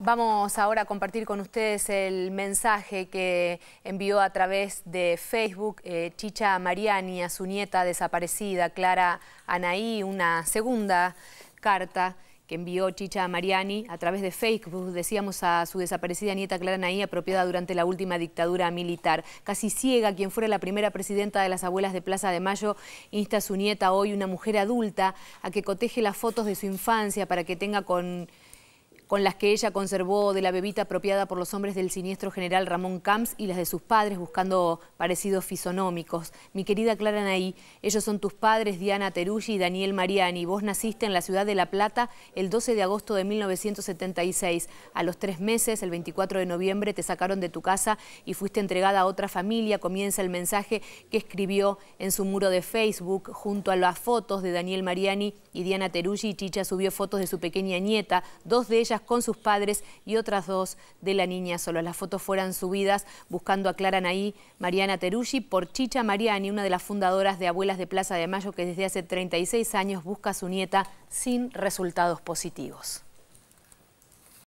Vamos ahora a compartir con ustedes el mensaje que envió a través de Facebook eh, Chicha Mariani a su nieta desaparecida, Clara Anaí, una segunda carta que envió Chicha Mariani a través de Facebook, decíamos a su desaparecida nieta Clara Anaí, apropiada durante la última dictadura militar. Casi ciega, quien fuera la primera presidenta de las abuelas de Plaza de Mayo, insta a su nieta hoy, una mujer adulta, a que coteje las fotos de su infancia para que tenga con con las que ella conservó de la bebita apropiada por los hombres del siniestro general Ramón Camps y las de sus padres buscando parecidos fisonómicos. Mi querida Clara Naí, ellos son tus padres Diana Terulli y Daniel Mariani. Vos naciste en la ciudad de La Plata el 12 de agosto de 1976. A los tres meses, el 24 de noviembre, te sacaron de tu casa y fuiste entregada a otra familia. Comienza el mensaje que escribió en su muro de Facebook junto a las fotos de Daniel Mariani y Diana Terulli. Chicha subió fotos de su pequeña nieta, dos de ellas con sus padres y otras dos de la niña Solo Las fotos fueran subidas buscando a Clara Mariana Teruggi, por Chicha Mariani, una de las fundadoras de Abuelas de Plaza de Mayo que desde hace 36 años busca a su nieta sin resultados positivos.